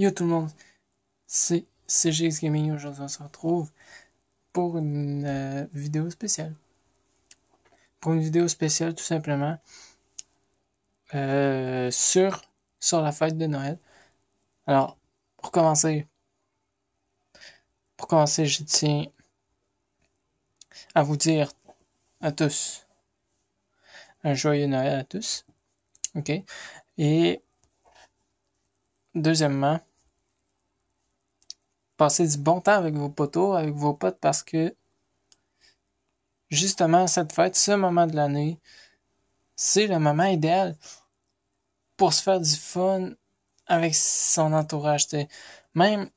Yo tout le monde, c'est CGX Gaming. Aujourd'hui, on se retrouve pour une euh, vidéo spéciale. Pour une vidéo spéciale, tout simplement, euh, sur, sur la fête de Noël. Alors, pour commencer, pour commencer, je tiens à vous dire à tous un joyeux Noël à tous. OK? Et deuxièmement, Passez du bon temps avec vos potos, avec vos potes, parce que justement, cette fête, ce moment de l'année, c'est le moment idéal pour se faire du fun avec son entourage. Même,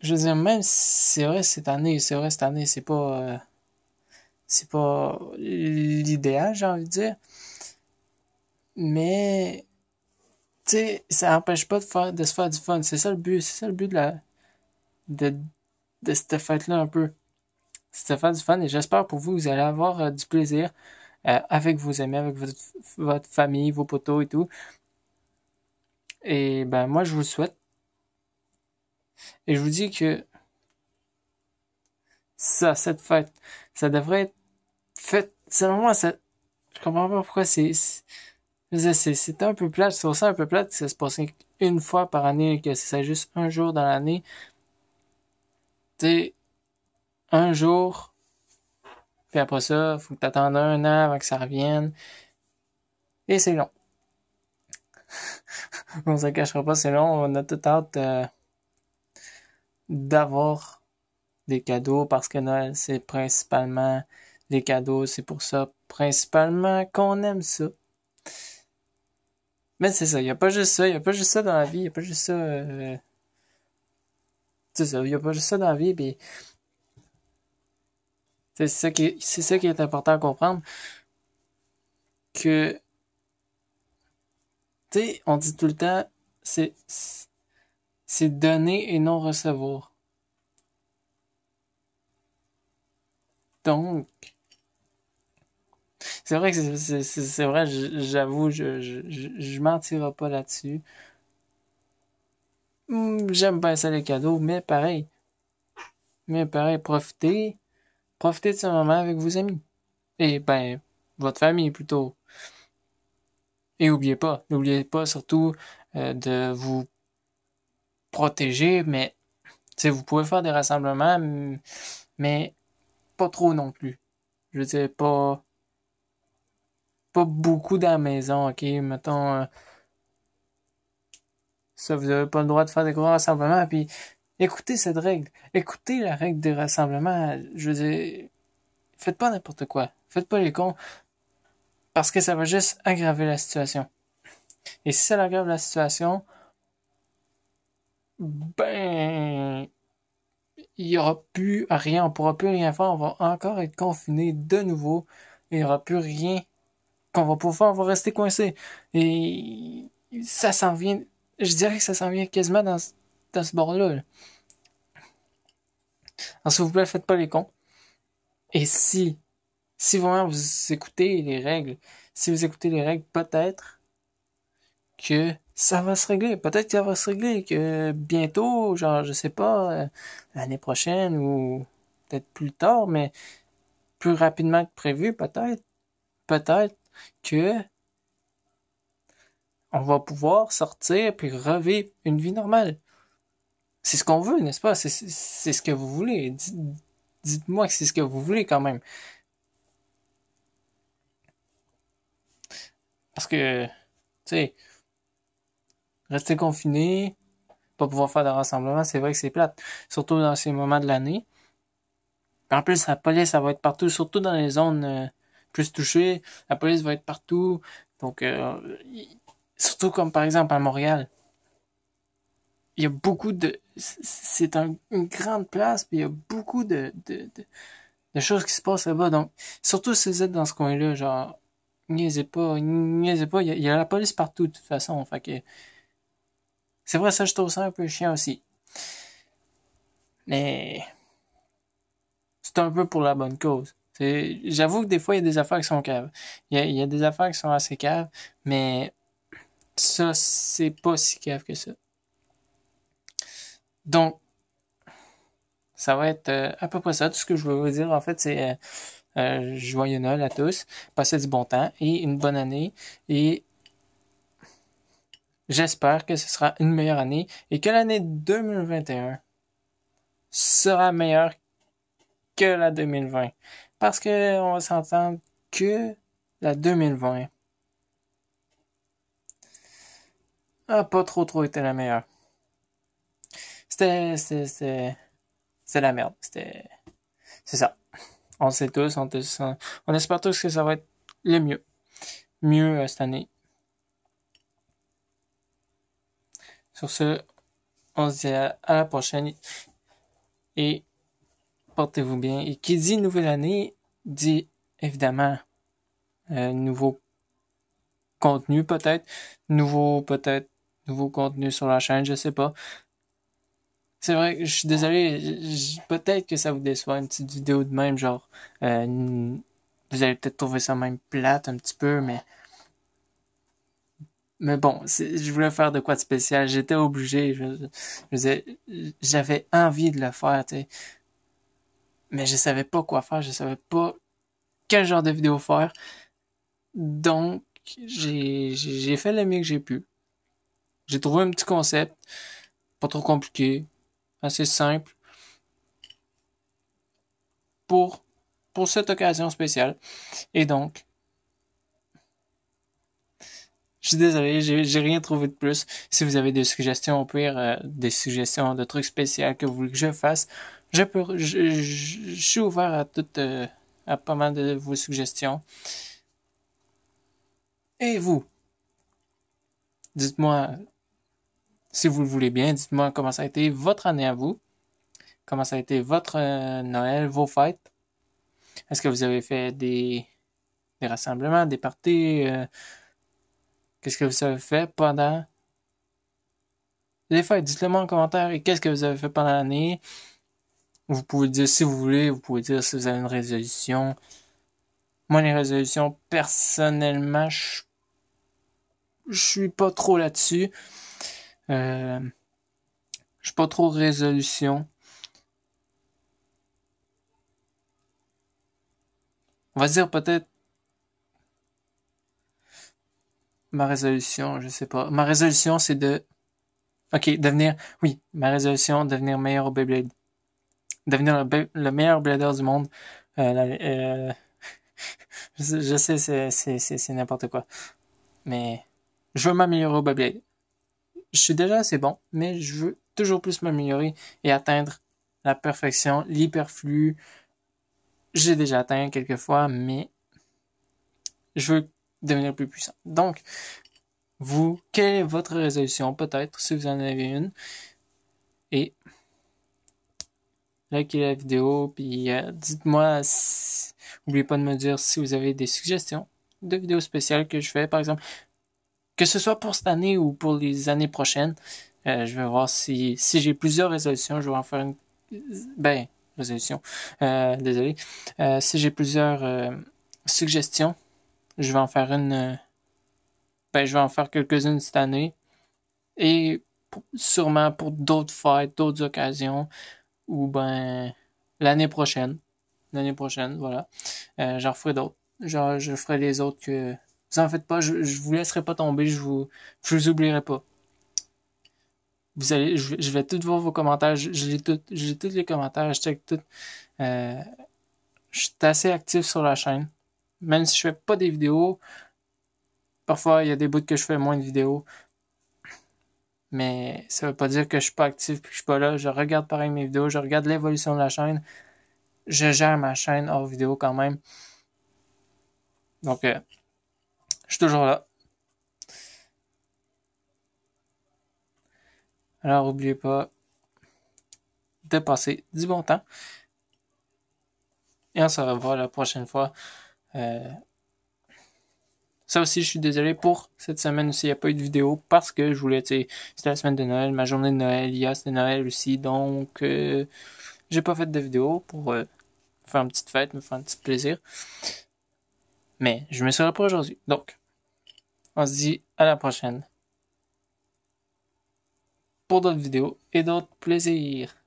je veux dire, même si c'est vrai cette année, c'est vrai cette année, c'est pas, euh, c'est pas l'idéal, j'ai envie de dire. Mais, tu sais, ça n'empêche pas de, faire, de se faire du fun. C'est ça le but, c'est ça le but de la, de, cette fête-là un peu. C'était pas du fun et j'espère pour vous, vous allez avoir euh, du plaisir euh, avec vos amis, avec votre, famille, vos potos et tout. Et ben moi, je vous le souhaite. Et je vous dis que ça, cette fête, ça devrait être faite. c'est moi, ça, je comprends pas pourquoi c'est, c'est un peu plate, c'est ça un peu plate que ça se passe une fois par année, que ça juste un jour dans l'année, un jour, puis après ça, faut que tu attendes un an avant que ça revienne. Et c'est long. on se cachera pas, c'est long. On a tout hâte euh, d'avoir des cadeaux parce que Noël, c'est principalement des cadeaux. C'est pour ça, principalement, qu'on aime ça. Mais c'est ça, il n'y a pas juste ça, il n'y a pas juste ça dans la vie, il n'y a pas juste ça. Euh, c'est ça, il n'y a pas juste ça dans la vie, puis... C'est ça, qui, c'est ça qui est important à comprendre. Que... Tu sais, on dit tout le temps, c'est... C'est donner et non recevoir. Donc... C'est vrai que c'est, vrai, j'avoue, je, je, je, je mentirai pas là-dessus. Hmm, j'aime bien ça les cadeaux, mais pareil. Mais pareil, profitez. Profitez de ce moment avec vos amis. Et ben, votre famille plutôt. Et n'oubliez pas, n'oubliez pas surtout euh, de vous protéger, mais vous pouvez faire des rassemblements, mais pas trop non plus. Je veux dire, pas, pas beaucoup dans la maison, ok? Mettons. Euh, ça, vous n'avez pas le droit de faire des gros rassemblements. Puis, écoutez cette règle. Écoutez la règle des rassemblements. Je veux dire, faites pas n'importe quoi. Faites pas les cons. Parce que ça va juste aggraver la situation. Et si ça aggrave la situation, ben, il n'y aura plus rien. On pourra plus rien faire. On va encore être confiné de nouveau. Il n'y aura plus rien qu'on va pouvoir. On va rester coincé. Et ça s'en vient je dirais que ça s'en vient quasiment dans, dans ce bord-là. Alors, s'il vous plaît, faites pas les cons. Et si, si vraiment vous écoutez les règles, si vous écoutez les règles, peut-être que ça va se régler. Peut-être que ça va se régler, que bientôt, genre, je sais pas, euh, l'année prochaine ou peut-être plus tard, mais plus rapidement que prévu, peut-être. Peut-être que on va pouvoir sortir puis revivre une vie normale. C'est ce qu'on veut, n'est-ce pas? C'est ce que vous voulez. Dites, moi que c'est ce que vous voulez quand même. Parce que, tu sais, rester confiné, pas pouvoir faire de rassemblement, c'est vrai que c'est plate. Surtout dans ces moments de l'année. En plus, la police, ça va être partout, surtout dans les zones euh, plus touchées. La police va être partout. Donc, euh, Surtout comme par exemple à Montréal. Il y a beaucoup de... C'est une grande place, puis il y a beaucoup de, de, de, choses qui se passent là-bas. Donc, surtout si vous êtes dans ce coin-là, genre, niaisez pas, niaisez pas. Il y, a, il y, a, la police partout, de toute façon. Fait que... C'est vrai, ça, je trouve ça un peu chiant aussi. Mais... C'est un peu pour la bonne cause. J'avoue que des fois, il y a des affaires qui sont caves. Il y il y a des affaires qui sont assez caves, mais ça, c'est pas si grave que ça. Donc, ça va être euh, à peu près ça. Tout ce que je veux vous dire, en fait, c'est euh, euh, joyeux Noël à tous. Passez du bon temps et une bonne année. Et j'espère que ce sera une meilleure année et que l'année 2021 sera meilleure que la 2020. Parce que on va s'entendre que la 2020 Ah, pas trop trop été la meilleure. C'était, c'est, c'est la merde. C'était, c'est ça. On sait tous, on, espère tous que ça va être le mieux. Mieux euh, cette année. Sur ce, on se dit à, la prochaine. Et portez-vous bien. Et qui dit nouvelle année, dit évidemment euh, nouveau contenu peut-être, nouveau peut-être nouveau contenu sur la chaîne, je sais pas. C'est vrai, je suis désolé, peut-être que ça vous déçoit, une petite vidéo de même, genre, euh, vous allez peut-être trouver ça même plate un petit peu, mais... Mais bon, je voulais faire de quoi de spécial, j'étais obligé, j'avais je, j'avais envie de le faire, Mais je savais pas quoi faire, je savais pas quel genre de vidéo faire. Donc, j'ai fait le mieux que j'ai pu. J'ai trouvé un petit concept, pas trop compliqué, assez simple, pour, pour cette occasion spéciale. Et donc, je suis désolé, j'ai rien trouvé de plus. Si vous avez des suggestions, ou pire, euh, des suggestions de trucs spéciaux que vous voulez que je fasse, je peux, je, suis ouvert à toutes, euh, à pas mal de vos suggestions. Et vous, dites-moi si vous le voulez bien, dites-moi comment ça a été votre année à vous, comment ça a été votre euh, Noël, vos fêtes. Est-ce que vous avez fait des, des rassemblements, des parties? Euh? qu'est-ce que vous avez fait pendant les fêtes? Dites-le moi en commentaire et qu'est-ce que vous avez fait pendant l'année? Vous pouvez dire si vous voulez, vous pouvez dire si vous avez une résolution. Moi, les résolutions, personnellement, je suis pas trop là-dessus. Euh, je suis pas trop résolution. On va dire peut-être ma résolution, je sais pas. Ma résolution c'est de OK, devenir oui, ma résolution devenir meilleur au Beyblade. Devenir le, meilleur blader du monde. Euh, euh, je sais, c'est n'importe quoi. Mais je veux m'améliorer au Beyblade je suis déjà assez bon, mais je veux toujours plus m'améliorer et atteindre la perfection, l'hyperflu. J'ai déjà atteint quelques fois, mais je veux devenir plus puissant. Donc, vous, quelle est votre résolution, peut-être, si vous en avez une. Et likez la vidéo, puis euh, dites-moi, oubliez n'oubliez pas de me dire si vous avez des suggestions de vidéos spéciales que je fais, par exemple, que ce soit pour cette année ou pour les années prochaines, euh, je vais voir si, si j'ai plusieurs résolutions, je vais en faire une. Ben, résolution. Euh, désolé. Euh, si j'ai plusieurs suggestions, je vais en faire une. Ben, je vais en faire quelques-unes cette année. Et sûrement pour d'autres fêtes, d'autres occasions, ou ben, l'année prochaine. L'année prochaine, voilà. j'en ferai d'autres. Genre, je ferai les autres que vous en faites pas, je, je vous laisserai pas tomber, je vous, je vous oublierai pas. Vous allez, je, vais tout voir vos commentaires, j'ai tous les commentaires, je check tout. Euh, je suis assez actif sur la chaîne. Même si je fais pas des vidéos, parfois il y a des bouts que je fais moins de vidéos. Mais ça veut pas dire que je suis pas actif et que je suis pas là. Je regarde pareil mes vidéos, je regarde l'évolution de la chaîne. Je gère ma chaîne hors vidéo quand même. Donc, euh, je suis toujours là. Alors, n'oubliez pas de passer du bon temps. Et on se revoit la prochaine fois. Euh, ça aussi, je suis désolé pour cette semaine aussi, il n'y a pas eu de vidéo parce que je voulais, tu c'était la semaine de Noël, ma journée de Noël, y a c'est Noël aussi, donc euh, j'ai pas fait de vidéo pour euh, faire une petite fête, me faire un petit plaisir. Mais je me serai pas aujourd'hui. Donc, on se dit à la prochaine pour d'autres vidéos et d'autres plaisirs.